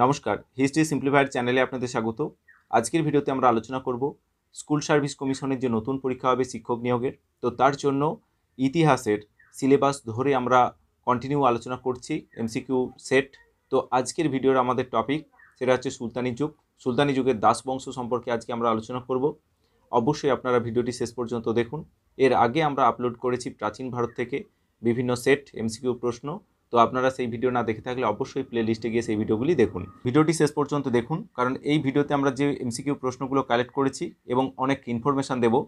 নমস্কার হিস্ট্রি সিম্প্লিফায়ার চ্যানেলে আপনাদের স্বাগত আজকের ভিডিওতে আমরা আলোচনা করব স্কুল সার্ভিস কমিশনের যে নতুন পরীক্ষা হবে শিক্ষক নিয়োগের তো তার জন্য ইতিহাসের সিলেবাস ধরে আমরা কন্টিনিউ আলোচনা করছি এমসিকিউ সেট তো আজকের ভিডিওর আমাদের টপিক সেটা হচ্ছে সুলতানি যুগ সুলতানি যুগের দাস বংশ সম্পর্কে আজকে আমরা আলোচনা করব অবশ্যই আপনারা ভিডিওটি শেষ পর্যন্ত দেখুন এর আগে আমরা আপলোড করেছি প্রাচীন ভারত থেকে বিভিন্ন সেট এমসিকিউ প্রশ্ন তো আপনারা সেই ভিডিও না দেখে থাকলে অবশ্যই প্লেলিস্টে গিয়ে সেই ভিডিওগুলি দেখুন ভিডিওটি শেষ পর্যন্ত দেখুন কারণ এই ভিডিওতে আমরা যে এমসিকিউ প্রশ্নগুলো কালেক্ট করেছি এবং অনেক ইনফরমেশান দেবো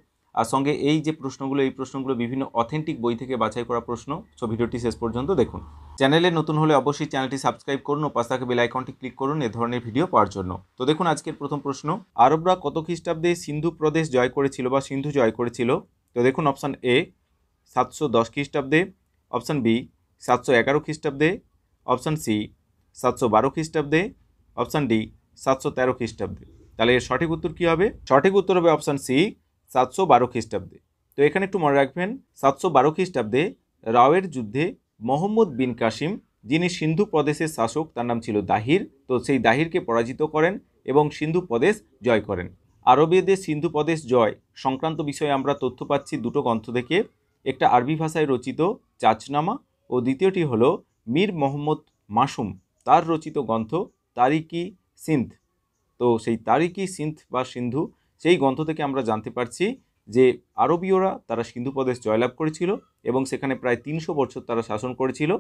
আর সঙ্গে এই যে প্রশ্নগুলো এই প্রশ্নগুলো বিভিন্ন অথেন্টিক বই থেকে বাছাই করা প্রশ্ন সো ভিডিওটি শেষ পর্যন্ত দেখুন চ্যানেলে নতুন হলে অবশ্যই চ্যানেলটি সাবস্ক্রাইব করুন ও পাশ থাকে বেল আইকনটি ক্লিক করুন এ ধরনের ভিডিও পাওয়ার জন্য তো দেখুন আজকের প্রথম প্রশ্ন আরবরা কত খ্রিস্টাব্দে সিন্ধু প্রদেশ জয় করেছিল বা সিন্ধু জয় করেছিল তো দেখুন অপশান এ সাতশো দশ খ্রিস্টাব্দে অপশান বি সাতশো এগারো খ্রিস্টাব্দে অপশান সি সাতশো বারো খ্রিস্টাব্দে অপশান ডি সাতশো তেরো খ্রিস্টাব্দে তাহলে এর সঠিক উত্তর কী হবে সঠিক উত্তর হবে অপশান সি সাতশো বারো খ্রিস্টাব্দে তো এখানে একটু মনে রাখবেন সাতশো বারো খ্রিস্টাব্দে রাওয়ের যুদ্ধে মোহাম্মদ বিন কাসিম যিনি সিন্ধু প্রদেশের শাসক তার নাম ছিল দাহির তো সেই দাহিরকে পরাজিত করেন এবং সিন্ধু প্রদেশ জয় করেন আরবীয়দের সিন্ধু প্রদেশ জয় সংক্রান্ত বিষয়ে আমরা তথ্য পাচ্ছি দুটো গ্রন্থ থেকে একটা আরবি ভাষায় রচিত চাচনামা ও দ্বিতীয়টি হল মীর মোহাম্মদ মাসুম তার রচিত গ্রন্থ তারিকি সিন্ধ তো সেই তারিকি সিন্ধ বা সিন্ধু সেই গ্রন্থ থেকে আমরা জানতে পারছি যে আরবীয়রা তারা সিন্ধু প্রদেশ জয়লাভ করেছিল এবং সেখানে প্রায় তিনশো বছর তারা শাসন করেছিল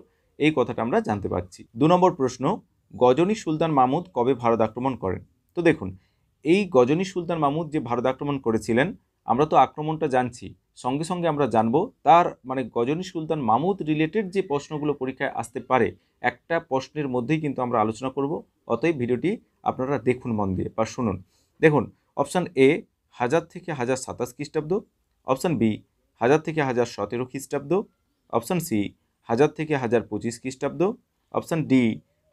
এই কথাটা আমরা জানতে পারছি দু নম্বর প্রশ্ন গজনী সুলতান মাহমুদ কবে ভারত আক্রমণ করেন তো দেখুন এই গজনী সুলতান মাহমুদ যে ভারত আক্রমণ করেছিলেন আমরা তো আক্রমণটা জানছি সঙ্গে সঙ্গে আমরা জানব তার মানে গজনী সুলতান মামুদ রিলেটেড যে প্রশ্নগুলো পরীক্ষায় আসতে পারে একটা প্রশ্নের মধ্যেই কিন্তু আমরা আলোচনা করব অতএব ভিডিওটি আপনারা দেখুন মন দিয়ে বা শুনুন দেখুন অপশান এ হাজার থেকে হাজার সাতাশ খ্রিস্টাব্দ অপশান বি হাজার থেকে হাজার সতেরো খ্রিস্টাব্দ অপশান সি হাজার থেকে হাজার পঁচিশ খ্রিস্টাব্দ অপশান ডি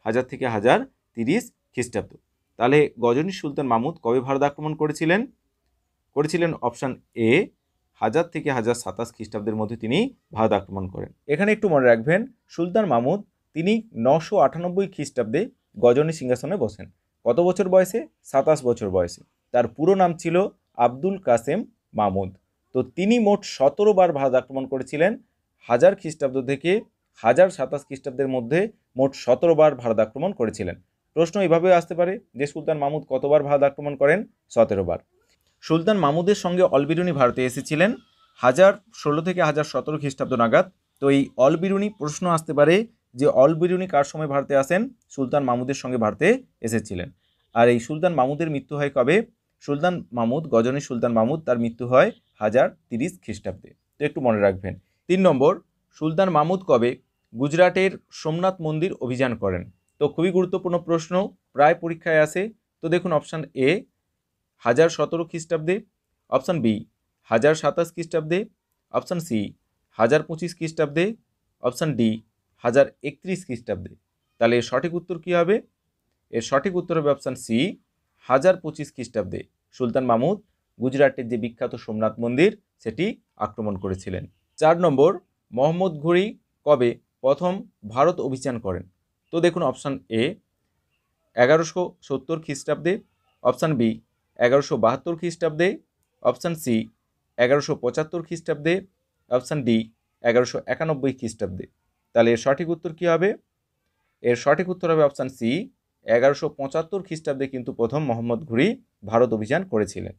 হাজার থেকে হাজার তিরিশ খ্রিস্টাব্দ তাহলে গজনী সুলতান মামুদ কবে ভারত আক্রমণ করেছিলেন করেছিলেন অপশান এ হাজার থেকে হাজার সাতাশ খ্রিস্টাব্দের মধ্যে তিনি ভারত আক্রমণ করেন এখানে একটু মনে রাখবেন সুলতান মাহমুদ তিনি নশো আটানব্বই খ্রিস্টাব্দে গজনী সিংহাসনে বসেন কত বছর বয়সে সাতাশ বছর বয়সে তার পুরো নাম ছিল আব্দুল কাসেম মাহমুদ তো তিনি মোট সতেরো বার ভারত আক্রমণ করেছিলেন হাজার খ্রিস্টাব্দ থেকে হাজার সাতাশ খ্রিস্টাব্দের মধ্যে মোট সতেরো বার ভারত আক্রমণ করেছিলেন প্রশ্ন এভাবেও আসতে পারে যে সুলতান মাহমুদ কতবার ভারত আক্রমণ করেন সতেরো বার সুলতান মাহমুদের সঙ্গে অলবিরুনি ভারতে এসেছিলেন হাজার ষোলো থেকে হাজার সতেরো খ্রিস্টাব্দ নাগাদ তো এই অলবিরুনি প্রশ্ন আসতে পারে যে অলবিরুনি কার সময় ভারতে আসেন সুলতান মাহমুদের সঙ্গে ভারতে এসেছিলেন আর এই সুলতান মাহমুদের মৃত্যু হয় কবে সুলতান মাহমুদ গজনী সুলতান মাহমুদ তার মৃত্যু হয় হাজার তিরিশ খ্রিস্টাব্দে তো একটু মনে রাখবেন তিন নম্বর সুলতান মাহমুদ কবে গুজরাটের সোমনাথ মন্দির অভিযান করেন তো খুবই গুরুত্বপূর্ণ প্রশ্ন প্রায় পরীক্ষায় আসে তো দেখুন অপশান এ হাজার সতেরো খ্রিস্টাব্দে অপশান বি হাজার সাতাশ খ্রিস্টাব্দে অপশান সি হাজার পঁচিশ খ্রিস্টাব্দে অপশান ডি হাজার একত্রিশ খ্রিস্টাব্দে তাহলে এর সঠিক উত্তর কী হবে এর সঠিক উত্তর হবে অপশান সি হাজার পঁচিশ খ্রিস্টাব্দে সুলতান মাহমুদ গুজরাটের যে বিখ্যাত সোমনাথ মন্দির সেটি আক্রমণ করেছিলেন চার নম্বর মোহাম্মদ ঘুরি কবে প্রথম ভারত অভিযান করেন তো দেখুন অপশান এ এগারোশো সত্তর খ্রিস্টাব্দে অপশান বি এগারোশো বাহাত্তর খ্রিস্টাব্দে অপশান সি এগারোশো পঁচাত্তর খ্রিস্টাব্দে অপশান ডি এগারোশো একানব্বই খ্রিস্টাব্দে তাহলে এর সঠিক উত্তর কী হবে এর সঠিক উত্তর হবে অপশান সি এগারোশো পঁচাত্তর খ্রিস্টাব্দে কিন্তু প্রথম মোহাম্মদ ঘুরি ভারত অভিযান করেছিলেন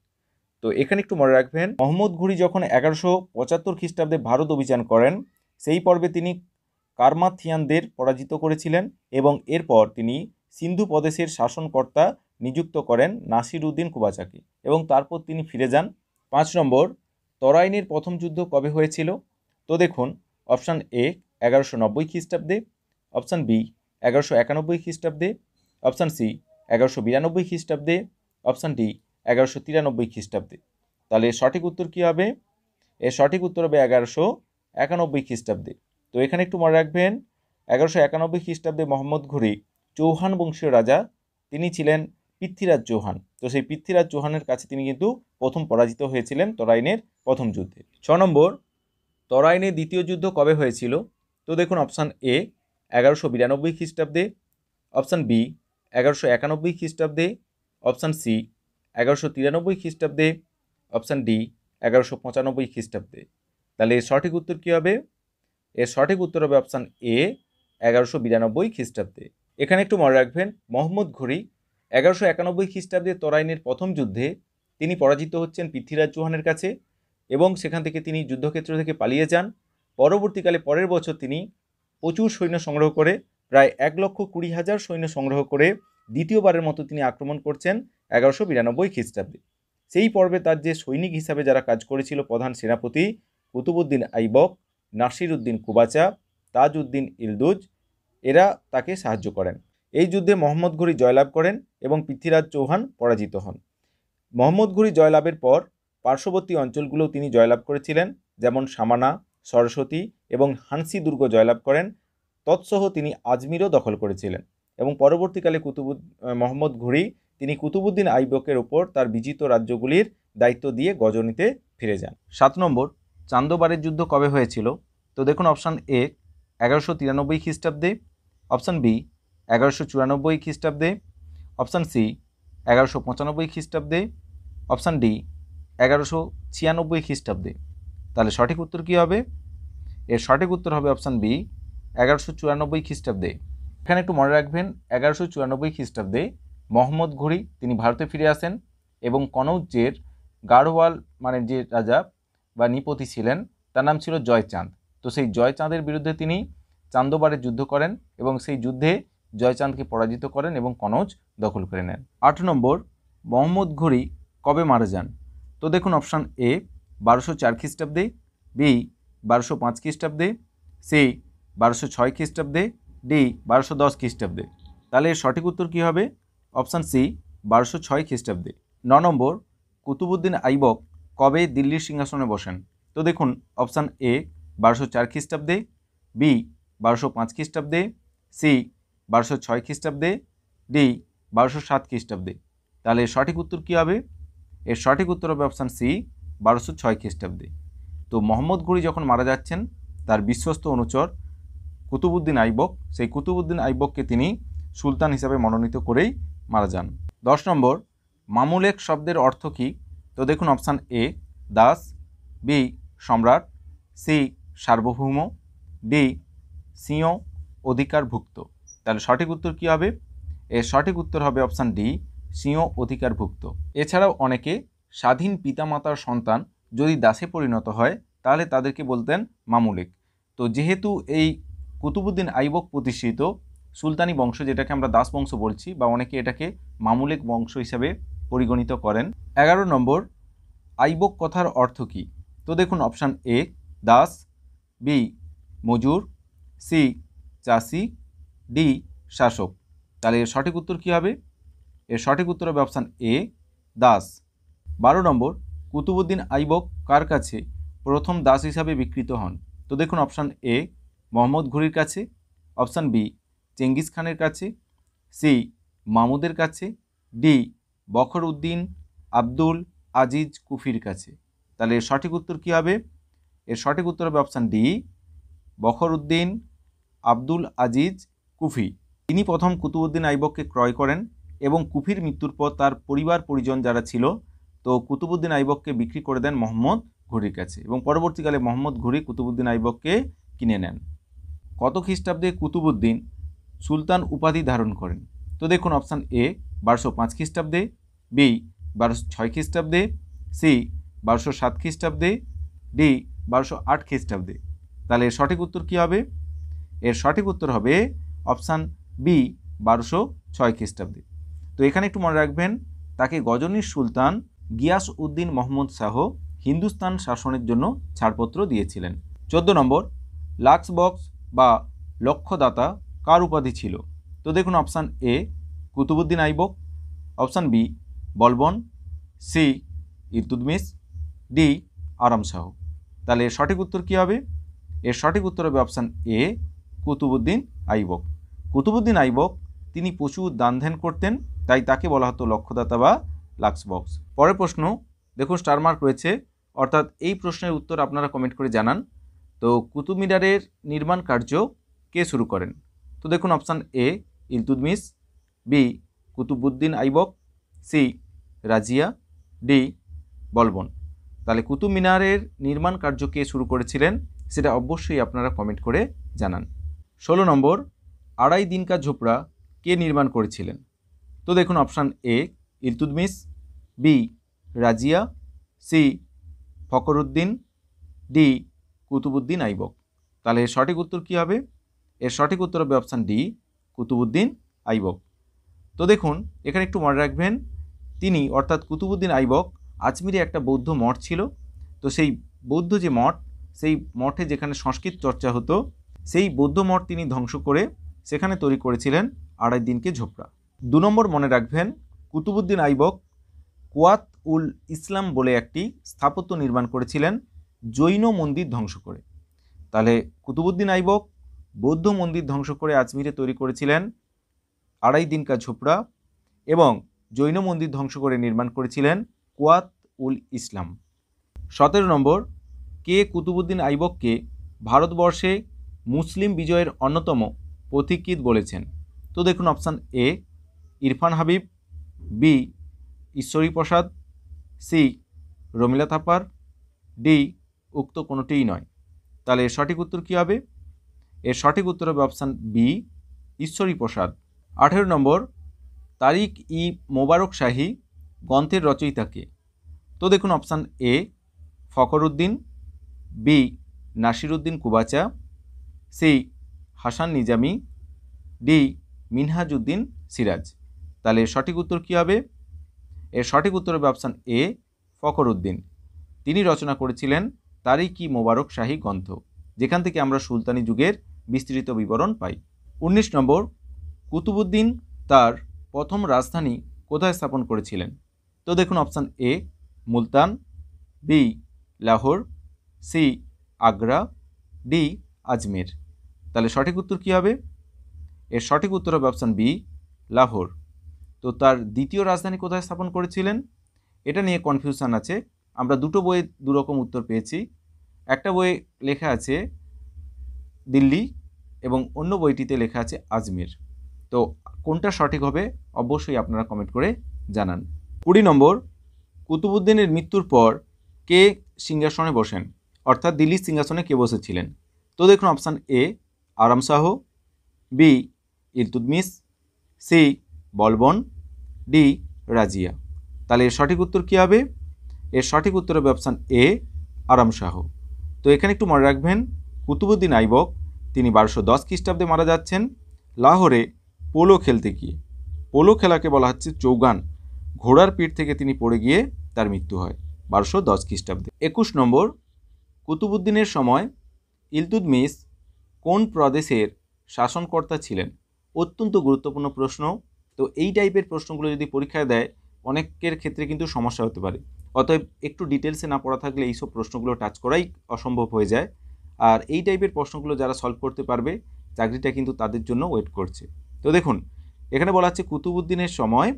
তো এখানে একটু মনে রাখবেন মোহাম্মদ ঘুরি যখন এগারোশো পঁচাত্তর খ্রিস্টাব্দে ভারত অভিযান করেন সেই পর্বে তিনি কার্মাথিয়ানদের পরাজিত করেছিলেন এবং এরপর তিনি সিন্ধু প্রদেশের শাসনকর্তা নিযুক্ত করেন নাসির উদ্দিন এবং তারপর তিনি ফিরে যান পাঁচ নম্বর তরাইনের প্রথম যুদ্ধ কবে হয়েছিল তো দেখুন অপশান এ এগারোশো নব্বই খ্রিস্টাব্দে অপশান বি এগারোশো একানব্বই খ্রিস্টাব্দে অপশান সি এগারোশো বিরানব্বই খ্রিস্টাব্দে অপশান ডি এগারোশো তিরানব্বই খ্রিস্টাব্দে তাহলে সঠিক উত্তর কী হবে এর সঠিক উত্তর হবে এগারোশো একানব্বই খ্রিস্টাব্দে তো এখানে একটু মনে রাখবেন এগারোশো একানব্বই খ্রিস্টাব্দে মোহাম্মদ ঘুরি চৌহান বংশীয় রাজা তিনি ছিলেন পৃথ্বীরাজ চৌহান তো সেই পৃথ্বীরাজ চৌহানের কাছে তিনি কিন্তু প্রথম পরাজিত হয়েছিলেন তরাইনের প্রথম যুদ্ধে ছ নম্বর তরাইনের দ্বিতীয় যুদ্ধ কবে হয়েছিল তো দেখুন অপশান এ এগারোশো বিরানব্বই খ্রিস্টাব্দে অপশান বি এগারোশো একানব্বই খ্রিস্টাব্দে অপশান সি এগারোশো তিরানব্বই খ্রিস্টাব্দে অপশান ডি এগারোশো পঁচানব্বই খ্রিস্টাব্দে তাহলে এর সঠিক উত্তর কী হবে এর সঠিক উত্তর হবে অপশান এ এগারোশো বিরানব্বই খ্রিস্টাব্দে এখানে একটু মনে রাখবেন মোহাম্মদ ঘুরি এগারোশো একানব্বই খ্রিস্টাব্দে তরাইনের প্রথম যুদ্ধে তিনি পরাজিত হচ্ছেন পৃথ্বীরাজ চৌহানের কাছে এবং সেখান থেকে তিনি যুদ্ধক্ষেত্র থেকে পালিয়ে যান পরবর্তীকালে পরের বছর তিনি প্রচুর সৈন্য সংগ্রহ করে প্রায় এক লক্ষ কুড়ি হাজার সৈন্য সংগ্রহ করে দ্বিতীয়বারের মতো তিনি আক্রমণ করছেন এগারোশো বিরানব্বই খ্রিস্টাব্দে সেই পর্বে তার যে সৈনিক হিসাবে যারা কাজ করেছিল প্রধান সেনাপতি কুতুবুদ্দিন আইবক নাসির উদ্দিন কুবাচা তাজউদ্দিন ইলদুজ এরা তাকে সাহায্য করেন এই যুদ্ধে মোহাম্মদ ঘুরি জয়লাভ করেন এবং পৃথ্বীরাজ চৌহান পরাজিত হন মোহাম্মদ ঘুরি জয়লাভের পর পার্শ্ববর্তী অঞ্চলগুলোও তিনি জয়লাভ করেছিলেন যেমন সামানা সরস্বতী এবং হানসি দুর্গ জয়লাভ করেন তৎসহ তিনি আজমিরও দখল করেছিলেন এবং পরবর্তীকালে কুতুবুদ মোহাম্মদ ঘুরি তিনি কুতুবুদ্দিন আইবকের ওপর তার বিজিত রাজ্যগুলির দায়িত্ব দিয়ে গজনীতে ফিরে যান সাত নম্বর চান্দোবারের যুদ্ধ কবে হয়েছিল তো দেখুন অপশান এ এগারোশো তিরানব্বই খ্রিস্টাব্দে অপশান বি এগারোশো চুরানব্বই খ্রিস্টাব্দে অপশান সি এগারোশো পঁচানব্বই খ্রিস্টাব্দে অপশান ডি এগারোশো ছিয়ানব্বই খ্রিস্টাব্দে তাহলে সঠিক উত্তর কী হবে এর সঠিক উত্তর হবে অপশান বি এগারোশো চুরানব্বই খ্রিস্টাব্দে এখানে একটু মনে রাখবেন এগারোশো চুরানব্বই খ্রিস্টাব্দে মোহাম্মদ ঘুরি তিনি ভারতে ফিরে আসেন এবং কনৌজের গাঢ়ওয়াল মানে যে রাজা বা নিপতি ছিলেন তার নাম ছিল জয়চাঁদ তো সেই জয়চাঁদের বিরুদ্ধে তিনি চান্দোবারে যুদ্ধ করেন এবং সেই যুদ্ধে জয়চাঁদকে পরাজিত করেন এবং কনৌজ দখল করে নেন আট নম্বর মোহাম্মদ ঘুরি কবে মারা যান তো দেখুন অপশান এ বারোশো চার খ্রিস্টাব্দে বি বারোশো পাঁচ খ্রিস্টাব্দে সি বারোশো ছয় খ্রিস্টাব্দে ডি বারোশো দশ খ্রিস্টাব্দে তাহলে এর সঠিক উত্তর কী হবে অপশান সি বারোশো ছয় খ্রিস্টাব্দে ন নম্বর কুতুবুদ্দিন আইবক কবে দিল্লির সিংহাসনে বসেন তো দেখুন অপশান এ বারোশো চার খ্রিস্টাব্দে বি বারোশো পাঁচ খ্রিস্টাব্দে সি বারোশো ছয় খ্রিস্টাব্দে ডি বারোশো সাত খ্রিস্টাব্দে তাহলে সঠিক উত্তর কী হবে এর সঠিক উত্তর হবে অপশান সি বারোশো ছয় খ্রিস্টাব্দে তো মোহাম্মদ ঘুরি যখন মারা যাচ্ছেন তার বিশ্বস্ত অনুচর কুতুবুদ্দিন আইবক সেই কুতুবুদ্দিন আইবককে তিনি সুলতান হিসাবে মনোনীত করেই মারা যান দশ নম্বর মামুলেক শব্দের অর্থ কী তো দেখুন অপশান এ দাস বি সম্রাট সি সার্বভৌম ডি সিও অধিকারভুক্ত তাহলে সঠিক উত্তর কি হবে এর সঠিক উত্তর হবে অপশান ডি সিও অধিকারভুক্ত এছাড়াও অনেকে স্বাধীন পিতামাতার সন্তান যদি দাসে পরিণত হয় তাহলে তাদেরকে বলতেন মামুলিক তো যেহেতু এই কুতুবুদ্দিন আইবক প্রতিষ্ঠিত সুলতানি বংশ যেটাকে আমরা দাস বংশ বলছি বা অনেকে এটাকে মামুলিক বংশ হিসাবে পরিগণিত করেন এগারো নম্বর আইবক কথার অর্থ কী তো দেখুন অপশান এ দাস বি মজুর সি চাষি ডি শাসক তাহলে এর সঠিক উত্তর কী হবে এর সঠিক উত্তর হবে অপশান এ দাস বারো নম্বর কুতুবুদ্দিন আইবক কার কাছে প্রথম দাস হিসাবে বিকৃত হন তো দেখুন অপশান এ মোহাম্মদ ঘুরির কাছে অপশান বি চেঙ্গিস খানের কাছে সি মামুদের কাছে ডি বখর উদ্দিন আব্দুল আজিজ কুফির কাছে তাহলে এর সঠিক উত্তর কী হবে এর সঠিক উত্তর হবে অপশান ডি বখর উদ্দিন আব্দুল আজিজ কুফি তিনি প্রথম কুতুবুদ্দিন আইবককে ক্রয় করেন এবং কুফির মৃত্যুর পর তার পরিবার পরিজন যারা ছিল তো কুতুবুদ্দিন আইবককে বিক্রি করে দেন মোহাম্মদ ঘুরির কাছে এবং পরবর্তীকালে মোহাম্মদ ঘুরি কুতুবুদ্দিন আইবককে কিনে নেন কত খ্রিস্টাব্দে কুতুবুদ্দিন সুলতান উপাধি ধারণ করেন তো দেখুন অপশান এ বারোশো পাঁচ খ্রিস্টাব্দে বি বারোশো ছয় খ্রিস্টাব্দে সি বারোশো সাত খ্রিস্টাব্দে ডি বারোশো আট খ্রিস্টাব্দে তাহলে সঠিক উত্তর কী হবে এর সঠিক উত্তর হবে অপশান বি বারোশো ছয় খ্রিস্টাব্দে তো এখানে একটু মনে রাখবেন তাকে গজনীর সুলতান গিয়াস উদ্দিন মোহাম্মদ শাহ হিন্দুস্তান শাসনের জন্য ছাড়পত্র দিয়েছিলেন চোদ্দ নম্বর লাক্স বক্স বা লক্ষ্যদাতা কার উপাধি ছিল তো দেখুন option A Qutbuddin Aibak option B Balban C Iltutmish D Aram Shah তাহলে সঠিক উত্তর কী হবে এর সঠিক উত্তর হবে অপশান এ কুতুবুদ্দিন আইবক কুতুবুদ্দিন আইবক তিনি প্রচুর দান ধ্যান করতেন তাই তাকে বলা হতো লক্ষ্যদাতা বা লাক্স বক্স পরের প্রশ্ন দেখুন স্টারমার্ক রয়েছে অর্থাৎ এই প্রশ্নের উত্তর আপনারা কমেন্ট করে জানান তো কুতুব মিনারের নির্মাণ কার্য কে শুরু করেন তো দেখুন option A Iltutmish B Qutbuddin Aibak C Razia D Balban তাহলে কুতুব মিনারের নির্মাণ কার্য কে শুরু করেছিলেন সেটা অবশ্যই আপনারা কমেন্ট করে জানান ষোলো নম্বর আড়াই দিনকার ঝোপড়া কে নির্মাণ করেছিলেন তো দেখুন option A Iltutmish B Razia C Fakhruddin D Qutbuddin Aibak তাহলে এর সঠিক উত্তর কী হবে এর সঠিক উত্তর হবে অপশান ডি কুতুবুদ্দিন আইবক তো দেখুন এখানে একটু মনে রাখবেন তিনি অর্থাৎ কুতুবুদ্দিন আইবক আজমিরে একটা বৌদ্ধ মঠ ছিল তো সেই বৌদ্ধ যে মঠ সেই মঠে যেখানে সংস্কৃত চর্চা হতো সেই বৌদ্ধ মঠ তিনি ধ্বংস করে সেখানে তৈরি করেছিলেন আড়াই দিনকে ঝোপড়া দু নম্বর মনে রাখবেন কুতুবুদ্দিন আইবক কোয়াত উল ইসলাম বলে একটি স্থাপত্য নির্মাণ করেছিলেন জৈন মন্দির ধ্বংস করে তাহলে কুতুবুদ্দিন আইবক বৌদ্ধ মন্দির ধ্বংস করে আজমিরে তৈরি করেছিলেন আড়াই দিনকা ঝোপড়া এবং জৈন মন্দির ধ্বংস করে নির্মাণ করেছিলেন কোয়াত উল ইসলাম সতেরো নম্বর কে কুতুবুদ্দিন আইবককে ভারতবর্ষে মুসলিম বিজয়ের অন্যতম পথিকিত বলেছেন তো দেখুন option A Irfan Habib B Ishwari Prasad C Romila Thapar D উক্ত কোনোটিই নয় তাহলে এর সঠিক উত্তর কী হবে এর সঠিক উত্তর হবে অপশান বি ঈশ্বরী প্রসাদ আঠেরো নম্বর তারিক ই মোবারক শাহী গ্রন্থের রচয়িতাকে তো দেখুন option A Uddin B Nasiruddin Qubacha C Hasan Nizami D Minhajuddin Siraj তাহলে সঠিক উত্তর কী হবে এর সঠিক উত্তর হবে অপশান এ ফকর উদ্দিন তিনি রচনা করেছিলেন তারই কি মোবারক শাহী গ্রন্থ যেখান থেকে আমরা সুলতানি যুগের বিস্তৃত বিবরণ পাই ১৯ নম্বর কুতুবুদ্দিন তার প্রথম রাজধানী কোথায় স্থাপন করেছিলেন তো দেখুন option A Multan B Lahore C Agra D Ajmer তাহলে সঠিক উত্তর কী হবে এর সঠিক উত্তর হবে অপশান বি লাহোর তো তার দ্বিতীয় রাজধানী কোথায় স্থাপন করেছিলেন এটা নিয়ে কনফিউশান আছে আমরা দুটো বইয়ে দুরকম উত্তর পেয়েছি একটা বইয়ে লেখা আছে দিল্লি এবং অন্য বইটিতে লেখা আছে আজমির তো কোনটা সঠিক হবে অবশ্যই আপনারা কমেন্ট করে জানান কুড়ি নম্বর কুতুবুদ্দিনের মৃত্যুর পর কে সিংহাসনে বসেন অর্থাৎ দিল্লির সিংহাসনে কে বসেছিলেন তো দেখুন option A Aram Shah B Iltutmish C Balban D Razia তাহলে এর সঠিক উত্তর কী হবে এর সঠিক উত্তর হবে অপশান এ আরামশাহ তো এখানে একটু মনে রাখবেন কুতুবুদ্দিন আইবক তিনি বারোশো দশ খ্রিস্টাব্দে মারা যাচ্ছেন লাহোরে পোলো খেলতে গিয়ে পোলো খেলাকে বলা হচ্ছে চৌগান ঘোড়ার পিঠ থেকে তিনি পড়ে গিয়ে তার মৃত্যু হয় বারোশো দশ খ্রিস্টাব্দে একুশ নম্বর কুতুবুদ্দিনের সময় ইলতুদমিস কোন প্রদেশের শাসনকর্তা ছিলেন অত্যন্ত গুরুত্বপূর্ণ প্রশ্ন তো এই টাইপের প্রশ্নগুলো যদি পরীক্ষায় দেয় অনেকের ক্ষেত্রে কিন্তু সমস্যা হতে পারে অতএব একটু ডিটেলসে না পড়া থাকলে এইসব প্রশ্নগুলো টাচ করাই অসম্ভব হয়ে যায় আর এই টাইপের প্রশ্নগুলো যারা সলভ করতে পারবে চাকরিটা কিন্তু তাদের জন্য ওয়েট করছে তো দেখুন এখানে বলা হচ্ছে কুতুবুদ্দিনের সময়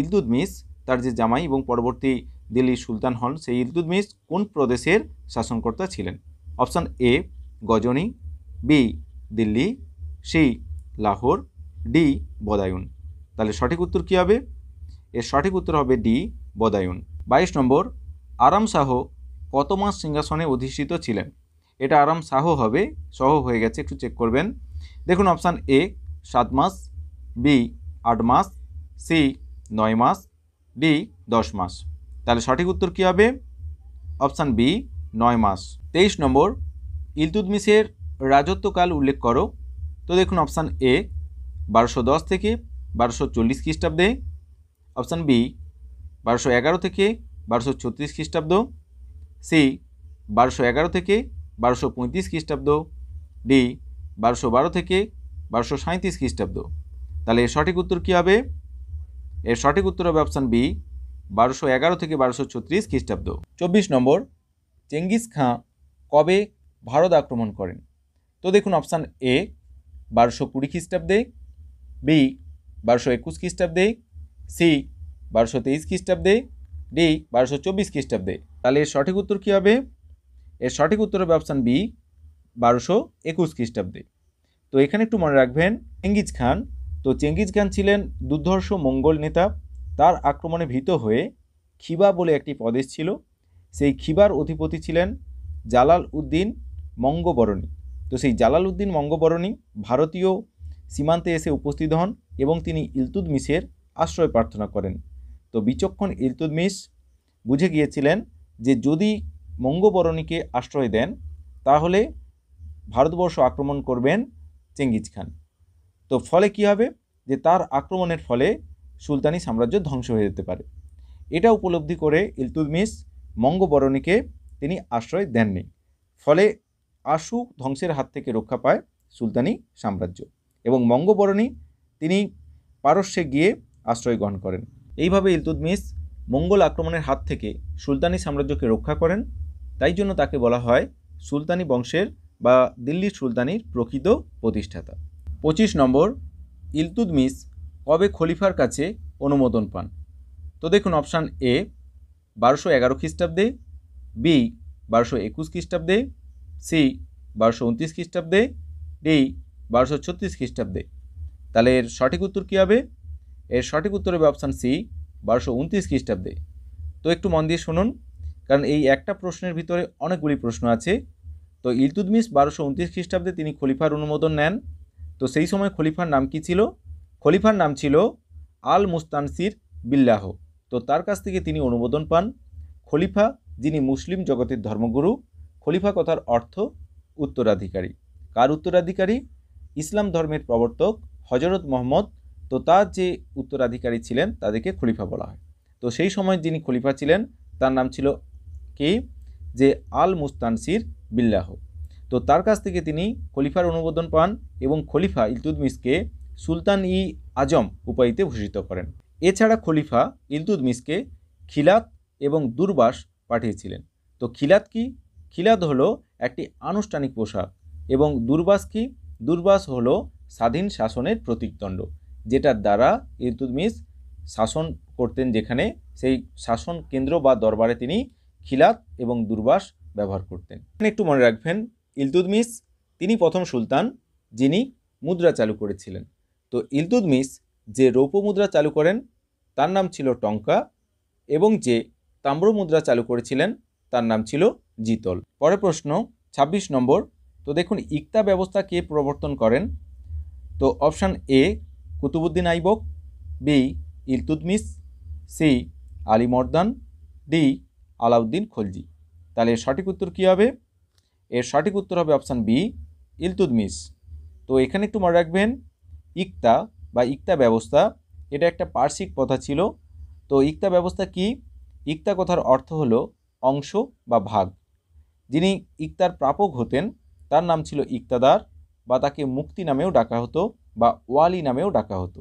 ইলতুদমিস তার যে জামাই এবং পরবর্তী দিল্লির সুলতান হন সেই ইলতুদমিস কোন প্রদেশের শাসনকর্তা ছিলেন option A Ghazni B Delhi C Lahore D Badaun তাহলে সঠিক উত্তর কী হবে এর সঠিক উত্তর হবে ডি বদায়ুন বাইশ নম্বর আরাম শাহ কত মাস সিংহাসনে অধিষ্ঠিত ছিলেন এটা আরাম শাহ হবে সহ হয়ে গেছে একটু চেক করবেন দেখুন অপশান এ সাত মাস বি আট মাস সি নয় মাস ডি দশ মাস তাহলে সঠিক উত্তর কী হবে অপশান বি নয় মাস তেইশ নম্বর ইলতুদমিসের রাজত্বকাল উল্লেখ করো তো দেখুন অপশান এ বারোশো দশ থেকে বারোশো চল্লিশ খ্রিস্টাব্দে অপশান বি বারোশো এগারো থেকে বারোশো ছত্রিশ খ্রিস্টাব্দ সি বারোশো এগারো থেকে বারোশো পঁয়ত্রিশ খ্রিস্টাব্দ ডি বারোশো বারো থেকে বারোশো সাঁত্রিশ খ্রিস্টাব্দ তাহলে এর সঠিক উত্তর কী হবে এর সঠিক উত্তর হবে অপশান বি বারোশো এগারো থেকে বারোশো ছত্রিশ খ্রিস্টাব্দ চব্বিশ নম্বর চেঙ্গিস খাঁ কবে ভারত আক্রমণ করেন তো দেখুন অপশান এ বারোশো কুড়ি খ্রিস্টাব্দে বি বারোশো একুশ খ্রিস্টাব্দে সি বারোশো তেইশ খ্রিস্টাব্দে ডি বারোশো চব্বিশ খ্রিস্টাব্দে তাহলে এর সঠিক উত্তর কী হবে এর সঠিক উত্তর হবে অপশান বি বারোশো একুশ খ্রিস্টাব্দে তো এখানে একটু মনে রাখবেন চেঙ্গিজ খান তো চেঙ্গিজ খান ছিলেন দুর্ধর্ষ মঙ্গল নেতা তার আক্রমণে ভীত হয়ে খিবা বলে একটি প্রদেশ ছিল সেই খিবার অধিপতি ছিলেন জালাল উদ্দিন মঙ্গবরণী তো সেই জালালউদ্দিন মঙ্গবরণী ভারতীয় সীমান্তে এসে উপস্থিত হন এবং তিনি ইলতুদমিসের আশ্রয় প্রার্থনা করেন তো বিচক্ষণ ইলতুদমিস বুঝে গিয়েছিলেন যে যদি মঙ্গবরণীকে আশ্রয় দেন তাহলে ভারতবর্ষ আক্রমণ করবেন চেঙ্গিজ খান তো ফলে কি হবে যে তার আক্রমণের ফলে সুলতানি সাম্রাজ্য ধ্বংস হয়ে যেতে পারে এটা উপলব্ধি করে ইলতুদমিস মঙ্গবরণীকে তিনি আশ্রয় দেননি ফলে আশু ধ্বংসের হাত থেকে রক্ষা পায় সুলতানি সাম্রাজ্য এবং মঙ্গবরণী তিনি পারস্যে গিয়ে আশ্রয় গ্রহণ করেন এইভাবে ইলতুদমিস মঙ্গল আক্রমণের হাত থেকে সুলতানি সাম্রাজ্যকে রক্ষা করেন তাই জন্য তাকে বলা হয় সুলতানি বংশের বা দিল্লির সুলতানির প্রকৃত প্রতিষ্ঠাতা পঁচিশ নম্বর ইলতুদমিস কবে খলিফার কাছে অনুমোদন পান তো দেখুন অপশান এ বারোশো এগারো খ্রিস্টাব্দে বি বারোশো একুশ খ্রিস্টাব্দে সি বারোশো উনত্রিশ খ্রিস্টাব্দে ডি বারোশো ছত্রিশ খ্রিস্টাব্দে তাহলে এর সঠিক উত্তর কী হবে এর সঠিক উত্তর হবে অপশান সি বারোশো উনত্রিশ খ্রিস্টাব্দে তো একটু মন দিয়ে শুনুন কারণ এই একটা প্রশ্নের ভিতরে অনেকগুলি প্রশ্ন আছে তো ইলতুদমিস বারোশো উনত্রিশ খ্রিস্টাব্দে তিনি খলিফার অনুমোদন নেন তো সেই সময় খলিফার নাম কি ছিল খলিফার নাম ছিল আল মুস্তানসির বিল্লাহ তো তার কাছ থেকে তিনি অনুমোদন পান খলিফা যিনি মুসলিম জগতের ধর্মগুরু খলিফা কথার অর্থ উত্তরাধিকারী কার উত্তরাধিকারী ইসলাম ধর্মের প্রবর্তক হজরত মোহাম্মদ তো তার যে উত্তরাধিকারী ছিলেন তাদেরকে খলিফা বলা হয় তো সেই সময় যিনি খলিফা ছিলেন তার নাম ছিল কে যে আল মুস্তানসির বিল্লাহ তো তার কাছ থেকে তিনি খলিফার অনুমোদন পান এবং খলিফা ইলতুদমিসকে সুলতান ই আজম উপায়িতে ভূষিত করেন এছাড়া খলিফা ইলতুদমিসকে খিলাত এবং দুর্বাস পাঠিয়েছিলেন তো খিলাত কি খিলাদ হলো একটি আনুষ্ঠানিক পোশাক এবং দুর্বাস কি দুর্বাস হলো স্বাধীন শাসনের প্রতীকদণ্ড যেটার দ্বারা ইলতুতমিস শাসন করতেন যেখানে সেই শাসন কেন্দ্র বা দরবারে তিনি খিলাত এবং দুর্বাস ব্যবহার করতেন এখানে একটু মনে রাখবেন ইলতুতমিস তিনি প্রথম সুলতান যিনি মুদ্রা চালু করেছিলেন তো ইলতুদমিস যে রৌপ্য মুদ্রা চালু করেন তার নাম ছিল টঙ্কা এবং যে তাম্র মুদ্রা চালু করেছিলেন তার নাম ছিল জিতল পরের প্রশ্ন ২৬ নম্বর তো দেখুন ইকতা ব্যবস্থা কে প্রবর্তন করেন তো option A Qutbuddin Aibak B Iltutmish C Ali Mardan D Alauddin Khalji তাহলে এর সঠিক উত্তর কী হবে এর সঠিক উত্তর হবে অপশান বি ইলতুদমিস তো এখানে একটু মনে রাখবেন ইকতা বা ইকতা ব্যবস্থা এটা একটা পার্শ্বিক প্রথা ছিল তো ইকতা ব্যবস্থা কি ইকতা কথার অর্থ হলো অংশ বা ভাগ যিনি ইকতার প্রাপক হতেন তার নাম ছিল ইকতাদার বা তাকে মুক্তি নামেও ডাকা হতো বা ওয়ালি নামেও ডাকা হতো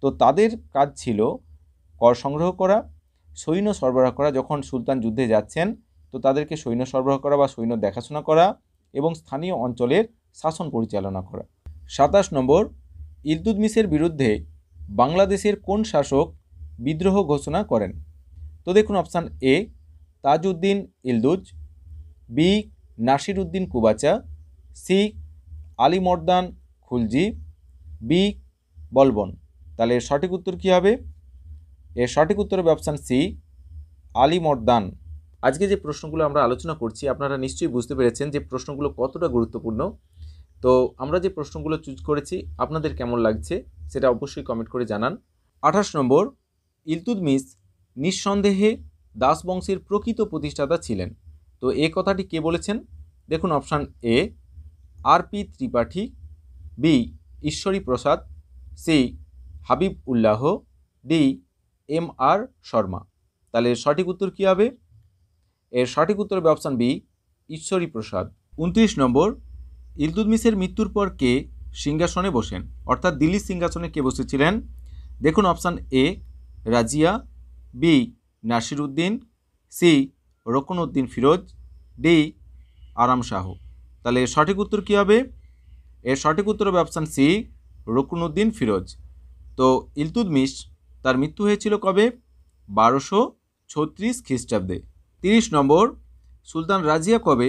তো তাদের কাজ ছিল কর সংগ্রহ করা সৈন্য সরবরাহ করা যখন সুলতান যুদ্ধে যাচ্ছেন তো তাদেরকে সৈন্য সরবরাহ করা বা সৈন্য দেখাশোনা করা এবং স্থানীয় অঞ্চলের শাসন পরিচালনা করা সাতাশ নম্বর ইলতুদমিসের বিরুদ্ধে বাংলাদেশের কোন শাসক বিদ্রোহ ঘোষণা করেন তো দেখুন option A Tajuddin Yildiz B Nasir Uddin Qubacha C Ali Mardan Khalji B Balban তাহলে সঠিক উত্তর কী হবে এর সঠিক উত্তর হবে অপশান সি আলী মর্দান আজকে যে প্রশ্নগুলো আমরা আলোচনা করছি আপনারা নিশ্চয়ই বুঝতে পেরেছেন যে প্রশ্নগুলো কতটা গুরুত্বপূর্ণ তো আমরা যে প্রশ্নগুলো চুজ করেছি আপনাদের কেমন লাগছে সেটা অবশ্যই কমেন্ট করে জানান আঠাশ নম্বর ইলতুদমিস নিঃসন্দেহে বংশের প্রকৃত প্রতিষ্ঠাতা ছিলেন তো এ কথাটি কে বলেছেন দেখুন option A R P Tripathi B Ishwari Prasad C Habib Ullah D M R Sharma তাহলে সঠিক উত্তর কী হবে এর সঠিক উত্তর হবে অপশান বি ঈশ্বরী প্রসাদ উনত্রিশ নম্বর ইলতুদমিসের মৃত্যুর পর কে সিংহাসনে বসেন অর্থাৎ দিল্লির সিংহাসনে কে বসেছিলেন দেখুন option A Razia B Nasiruddin C Ruknuddin Firoz D Aram Shah তাহলে এর সঠিক উত্তর কী হবে এর সঠিক উত্তর হবে অপশান সি রকনউদ্দিন ফিরোজ তো ইলতুদমিশ তার মৃত্যু হয়েছিল কবে বারোশো ছত্রিশ খ্রিস্টাব্দে তিরিশ নম্বর সুলতান রাজিয়া কবে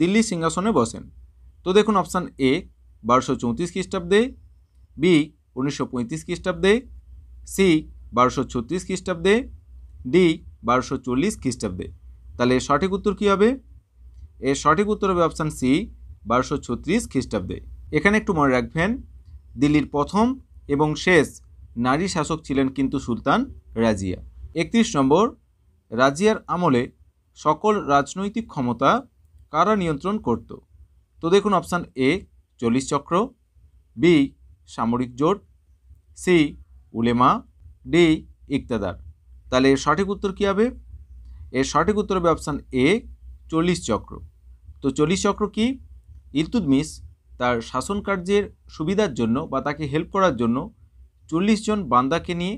দিল্লি সিংহাসনে বসেন তো দেখুন অপশান এ বারোশো চৌত্রিশ খ্রিস্টাব্দে বি উনিশশো পঁয়ত্রিশ খ্রিস্টাব্দে সি বারোশো ছত্রিশ খ্রিস্টাব্দে ডি বারোশো চল্লিশ খ্রিস্টাব্দে তাহলে সঠিক উত্তর কী হবে এর সঠিক উত্তর হবে অপশান সি বারোশো ছত্রিশ খ্রিস্টাব্দে এখানে একটু মনে রাখবেন দিল্লির প্রথম এবং শেষ নারী শাসক ছিলেন কিন্তু সুলতান রাজিয়া একত্রিশ নম্বর রাজিয়ার আমলে সকল রাজনৈতিক ক্ষমতা কারা নিয়ন্ত্রণ করত তো দেখুন অপশান এ চল্লিশ চক্র বি সামরিক জোট সি উলেমা ডি ইকতাদার তাহলে সঠিক উত্তর কী হবে এর সঠিক উত্তর হবে অপশান এ চল্লিশ চক্র তো চল্লিশ চক্র কি ইলতুদমিস তার শাসন কার্যের সুবিধার জন্য বা তাকে হেল্প করার জন্য চল্লিশ জন বান্দাকে নিয়ে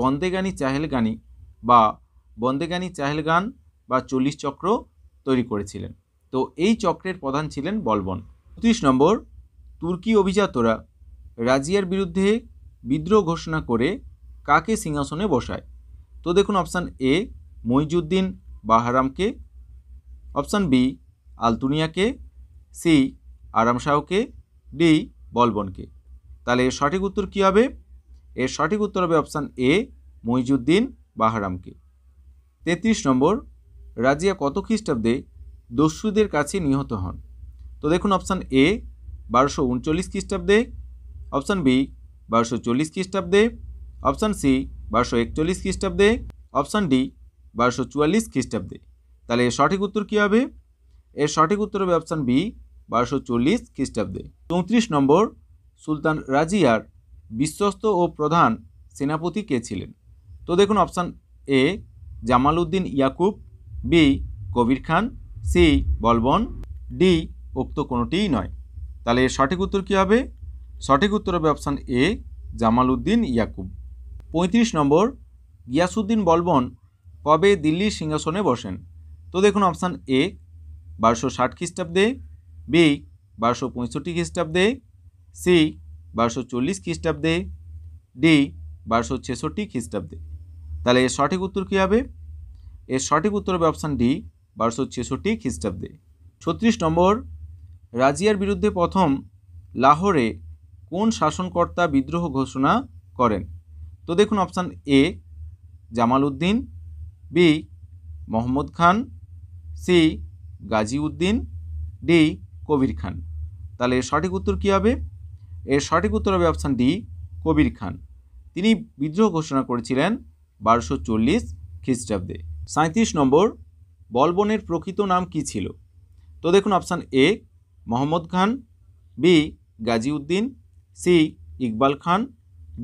বন্দেগানি চাহেলগানি বা বন্দেগানি চাহেলগান বা চল্লিশ চক্র তৈরি করেছিলেন তো এই চক্রের প্রধান ছিলেন বলবন ত্রিশ নম্বর তুর্কি অভিজাতরা রাজিয়ার বিরুদ্ধে বিদ্রোহ ঘোষণা করে কাকে সিংহাসনে বসায় তো দেখুন অপশান এ মইজুদ্দিন বাহারামকে অপশান বি আলতুনিয়াকে সি আরাম শাহকে ডি বলবনকে তাহলে এর সঠিক উত্তর কী হবে এর সঠিক উত্তর হবে অপশান এ মইজুদ্দিন বাহারামকে তেত্রিশ নম্বর রাজিয়া কত খ্রিস্টাব্দে দস্যুদের কাছে নিহত হন তো দেখুন অপশান এ বারোশো উনচল্লিশ খ্রিস্টাব্দে অপশান বি বারোশো চল্লিশ খ্রিস্টাব্দে অপশান সি বারোশো একচল্লিশ খ্রিস্টাব্দে অপশান ডি বারোশো চুয়াল্লিশ খ্রিস্টাব্দে তাহলে এর সঠিক উত্তর কী হবে এর সঠিক উত্তর হবে অপশান বি বারোশো চল্লিশ খ্রিস্টাব্দে চৌত্রিশ নম্বর সুলতান রাজিয়ার বিশ্বস্ত ও প্রধান সেনাপতি কে ছিলেন তো দেখুন option A Jamal Uddin Yaqub B Kabir Khan C Balban D উক্ত কোনোটিই নয় তাহলে এর সঠিক উত্তর কী হবে সঠিক উত্তর হবে অপশান এ জামাল উদ্দিন ইয়াকুব পঁয়ত্রিশ নম্বর গিয়াসুদ্দিন বলবন কবে দিল্লির সিংহাসনে বসেন তো দেখুন অপশান এ বারোশো ষাট খ্রিস্টাব্দে বি বারোশো পঁয়ষট্টি খ্রিস্টাব্দে সি বারোশো চল্লিশ খ্রিস্টাব্দে ডি বারোশো ছেষট্টি খ্রিস্টাব্দে তাহলে এর সঠিক উত্তর কী হবে এর সঠিক উত্তর হবে অপশান ডি বারোশো ছেষট্টি খ্রিস্টাব্দে ছত্রিশ নম্বর রাজিয়ার বিরুদ্ধে প্রথম লাহোরে কোন শাসনকর্তা বিদ্রোহ ঘোষণা করেন তো দেখুন option A Jamal Uddin B Mohammad Khan C Ghazi Uddin D Kabir Khan তাহলে এর সঠিক উত্তর কী হবে এর সঠিক উত্তর হবে অপশান ডি কবির খান তিনি বিদ্রোহ ঘোষণা করেছিলেন বারোশো চল্লিশ খ্রিস্টাব্দে সাঁত্রিশ নম্বর বলবনের প্রকৃত নাম কি ছিল তো দেখুন option A Mohammad Khan B Ghazi Uddin C Iqbal Khan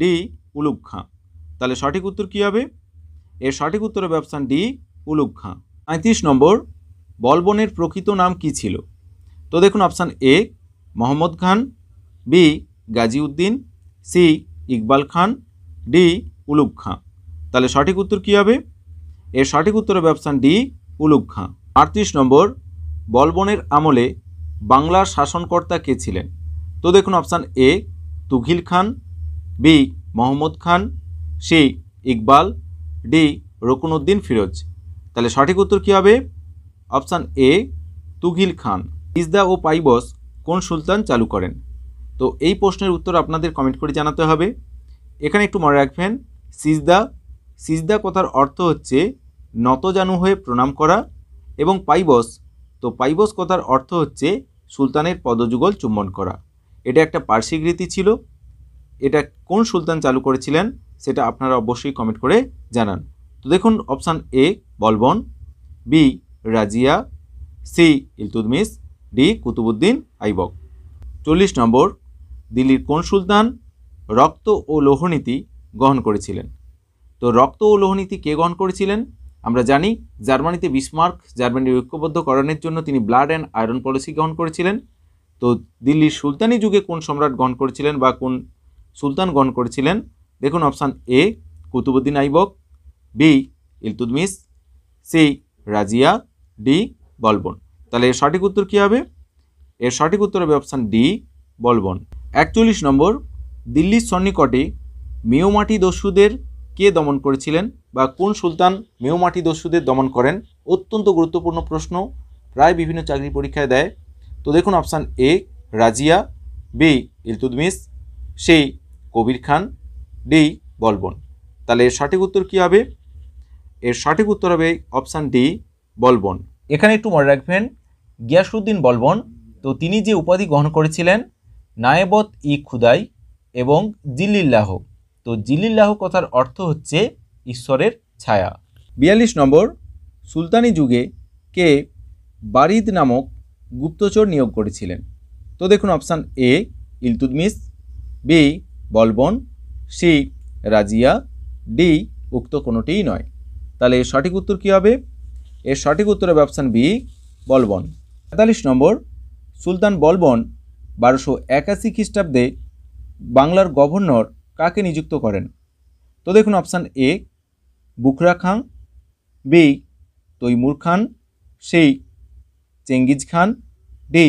D Ulugh Khan তাহলে সঠিক উত্তর কী হবে এর সঠিক উত্তরে ব্যবস্থান ডি উলুক খাঁ পঁয়ত্রিশ নম্বর বলবনের প্রকৃত নাম কি ছিল তো দেখুন option A Mohammad Khan B Ghazi Uddin C Iqbal Khan D Ulugh Khan তাহলে সঠিক উত্তর কী হবে এর সঠিক উত্তরে ব্যবস্থান ডি উলুক খাঁ আটত্রিশ নম্বর বলবনের আমলে বাংলার শাসনকর্তা কে ছিলেন তো দেখুন option A Tughril Khan B Mohammad Khan C Iqbal D Ruknuddin Firoz তাহলে সঠিক উত্তর কী হবে অপশান এ তুঘিল খান ইসদা ও পাইবস কোন সুলতান চালু করেন তো এই প্রশ্নের উত্তর আপনাদের কমেন্ট করে জানাতে হবে এখানে একটু মনে রাখবেন সিজদা সিজদা কথার অর্থ হচ্ছে নতজানু হয়ে প্রণাম করা এবং পাইবস তো পাইবস কথার অর্থ হচ্ছে সুলতানের পদযুগল চুম্বন করা এটা একটা পার্শ্বীকৃতি রীতি ছিল এটা কোন সুলতান চালু করেছিলেন সেটা আপনারা অবশ্যই কমেন্ট করে জানান তো দেখুন option A Balban B Razia C Iltutmish D Qutbuddin Aibak চল্লিশ নম্বর দিল্লির কোন সুলতান রক্ত ও লৌহনীতি গ্রহণ করেছিলেন তো রক্ত ও লৌহনীতি কে গ্রহণ করেছিলেন আমরা জানি জার্মানিতে বিসমার্ক জার্মানির ঐক্যবদ্ধ করানোর জন্য তিনি ব্লাড অ্যান্ড আয়রন পলিসি গ্রহণ করেছিলেন তো দিল্লির সুলতানি যুগে কোন সম্রাট গ্রহণ করেছিলেন বা কোন সুলতান গ্রহণ করেছিলেন দেখুন option A Qutbuddin Aibak B Iltutmish C Razia D Balban তাহলে এর সঠিক উত্তর কী হবে এর সঠিক উত্তর হবে অপশান ডি বলবন একচল্লিশ নম্বর দিল্লির সন্নিকটে মেয়মাটি দস্যুদের কে দমন করেছিলেন বা কোন সুলতান মেয়মাটি দস্যুদের দমন করেন অত্যন্ত গুরুত্বপূর্ণ প্রশ্ন প্রায় বিভিন্ন চাকরি পরীক্ষায় দেয় তো দেখুন option A Razia B Iltutmish C Kabir Khan D Balban তাহলে এর সঠিক উত্তর কী হবে এর সঠিক উত্তর হবে অপশান ডি বলবন এখানে একটু মনে রাখবেন গিয়াসুদ্দিন বলবন তো তিনি যে উপাধি গ্রহণ করেছিলেন নায়েবত ই খুদাই এবং জিল্লিল্লাহ তো জিল্লিল্লাহ কথার অর্থ হচ্ছে ঈশ্বরের ছায়া বিয়াল্লিশ নম্বর সুলতানি যুগে কে বারিদ নামক গুপ্তচর নিয়োগ করেছিলেন তো দেখুন option A Iltutmish B Balban C Razia D উক্ত কোনোটিই নয় তাহলে এর সঠিক উত্তর কী হবে এর সঠিক উত্তর ব্যবসান বি বলবন পঁয়তাল্লিশ নম্বর সুলতান বলবন বারোশো একাশি খ্রিস্টাব্দে বাংলার গভর্নর কাকে নিযুক্ত করেন তো দেখুন option A Bughra Khan B Taimur Khan C Chengiz Khan D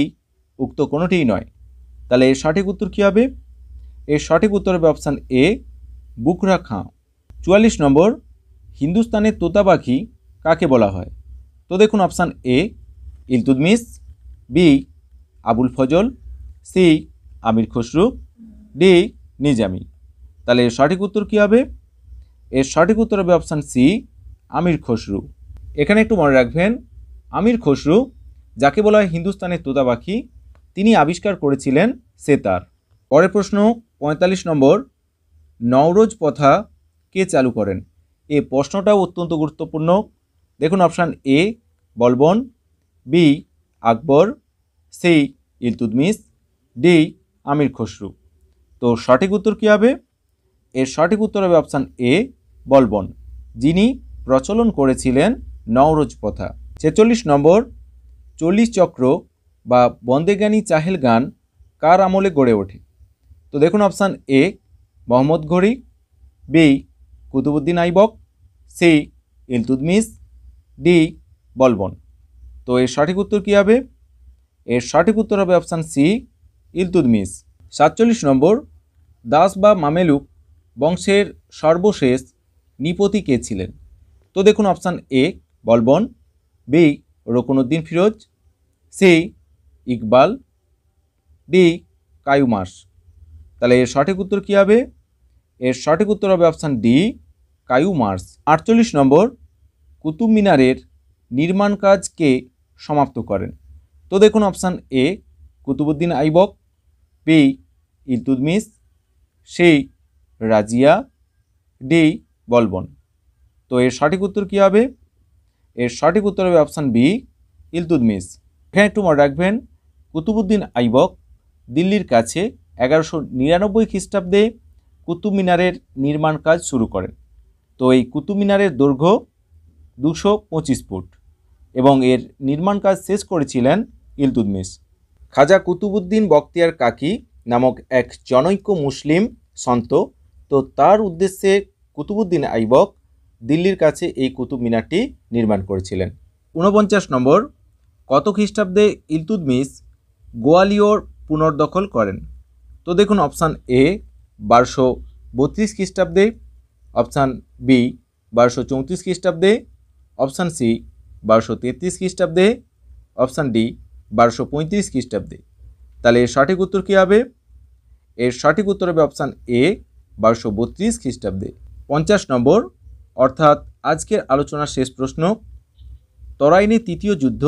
উক্ত কোনোটিই নয় তাহলে এর সঠিক উত্তর কী হবে এর সঠিক উত্তর হবে অপশান এ বুকরা খাঁ চুয়াল্লিশ নম্বর হিন্দুস্তানের তোতা পাখি কাকে বলা হয় তো দেখুন option A Iltutmish B Abul Fazl C Amir Khusrau D Nizami তাহলে এর সঠিক উত্তর কী হবে এর সঠিক উত্তর হবে অপশান সি আমির খসরু এখানে একটু মনে রাখবেন আমির খসরু যাকে বলা হয় হিন্দুস্তানের তোতা পাখি তিনি আবিষ্কার করেছিলেন সেতার পরের প্রশ্ন পঁয়তাল্লিশ নম্বর নওরোজ প্রথা কে চালু করেন এ প্রশ্নটাও অত্যন্ত গুরুত্বপূর্ণ দেখুন option A Balban B Akbar C Iltutmish D Amir Khusrau তো সঠিক উত্তর কী হবে এর সঠিক উত্তর হবে অপশান এ বলবন যিনি প্রচলন করেছিলেন নওরোজ প্রথা ছেচল্লিশ নম্বর চল্লিশ চক্র বা বন্দেজ্ঞানী চাহেল গান কার আমলে গড়ে ওঠে তো দেখুন অপশান এ মোহাম্মদ ঘড়ি B Qutbuddin Aibak C Iltutmish D Balban তো এর সঠিক উত্তর কী হবে এর সঠিক উত্তর হবে অপশান সি ইলতুদমিস সাতচল্লিশ নম্বর দাস বা মামেলুক বংশের সর্বশেষ নিপতি কে ছিলেন তো দেখুন option A Balban B Ruknuddin Firoz C Iqbal D Kayumars তাহলে এর সঠিক উত্তর কী হবে এর সঠিক উত্তর হবে অপশান ডি কায়ু মার্স আটচল্লিশ নম্বর কুতুব মিনারের নির্মাণ কাজকে সমাপ্ত করেন তো দেখুন option A Qutbuddin Aibak B Iltutmish C Razia D Balban তো এর সঠিক উত্তর কী হবে এর সঠিক উত্তর হবে অপশান বি ইলতুদমিস এখানে একটু মনে রাখবেন কুতুবুদ্দিন আইবক দিল্লির কাছে এগারোশো নিরানব্বই খ্রিস্টাব্দে কুতুব মিনারের নির্মাণ কাজ শুরু করেন তো এই কুতুব মিনারের দৈর্ঘ্য দুশো পঁচিশ ফুট এবং এর নির্মাণ কাজ শেষ করেছিলেন ইলতুদমিস খাজা কুতুবুদ্দিন বক্তিয়ার কাকি নামক এক জনৈক্য মুসলিম সন্ত তো তার উদ্দেশ্যে কুতুবুদ্দিন আইবক দিল্লির কাছে এই কুতুব মিনারটি নির্মাণ করেছিলেন ঊনপঞ্চাশ নম্বর কত খ্রিস্টাব্দে ইলতুদমিস গোয়ালিয়র পুনর্দখল করেন তো দেখুন অপশান এ বারোশো বত্রিশ খ্রিস্টাব্দে অপশান বি বারোশো চৌত্রিশ খ্রিস্টাব্দে অপশান সি বারোশো তেত্রিশ খ্রিস্টাব্দে অপশান ডি বারোশো পঁয়ত্রিশ খ্রিস্টাব্দে তাহলে এর সঠিক উত্তর কী হবে এর সঠিক উত্তর হবে অপশান এ বারোশো বত্রিশ খ্রিস্টাব্দে পঞ্চাশ নম্বর অর্থাৎ আজকের আলোচনার শেষ প্রশ্ন তরাইনে তৃতীয় যুদ্ধ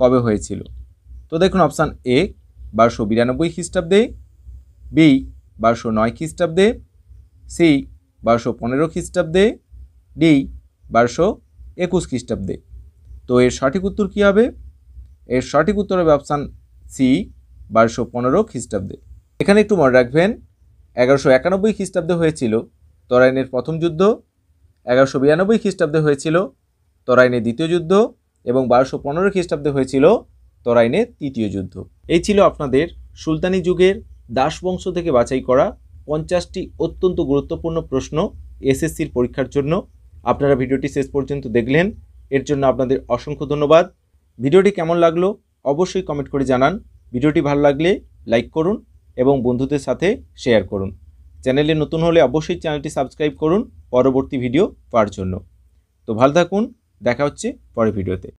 কবে হয়েছিল তো দেখুন অপশান এ বারোশো বিরানব্বই খ্রিস্টাব্দে বি বারোশো নয় খ্রিস্টাব্দে সি বারোশো পনেরো খ্রিস্টাব্দে ডি বারোশো একুশ খ্রিস্টাব্দে তো এর সঠিক উত্তর কী হবে এর সঠিক উত্তর হবে অপশান সি বারোশো পনেরো খ্রিস্টাব্দে এখানে একটু মনে রাখবেন এগারোশো একানব্বই খ্রিস্টাব্দে হয়েছিল তরাইনের প্রথম যুদ্ধ এগারোশো বিরানব্বই খ্রিস্টাব্দে হয়েছিল তরাইনের দ্বিতীয় যুদ্ধ এবং বারোশো পনেরো খ্রিস্টাব্দে হয়েছিল তরাইনের তৃতীয় যুদ্ধ এই ছিল আপনাদের সুলতানি যুগের দাসবংশ থেকে বাছাই করা পঞ্চাশটি অত্যন্ত গুরুত্বপূর্ণ প্রশ্ন এসএসসির পরীক্ষার জন্য আপনারা ভিডিওটি শেষ পর্যন্ত দেখলেন এর জন্য আপনাদের অসংখ্য ধন্যবাদ ভিডিওটি কেমন লাগলো অবশ্যই কমেন্ট করে জানান ভিডিওটি ভালো লাগলে লাইক করুন এবং বন্ধুদের সাথে শেয়ার করুন চ্যানেলে নতুন হলে অবশ্যই চ্যানেলটি সাবস্ক্রাইব করুন পরবর্তী ভিডিও পাওয়ার জন্য তো ভালো থাকুন দেখা হচ্ছে পরের ভিডিওতে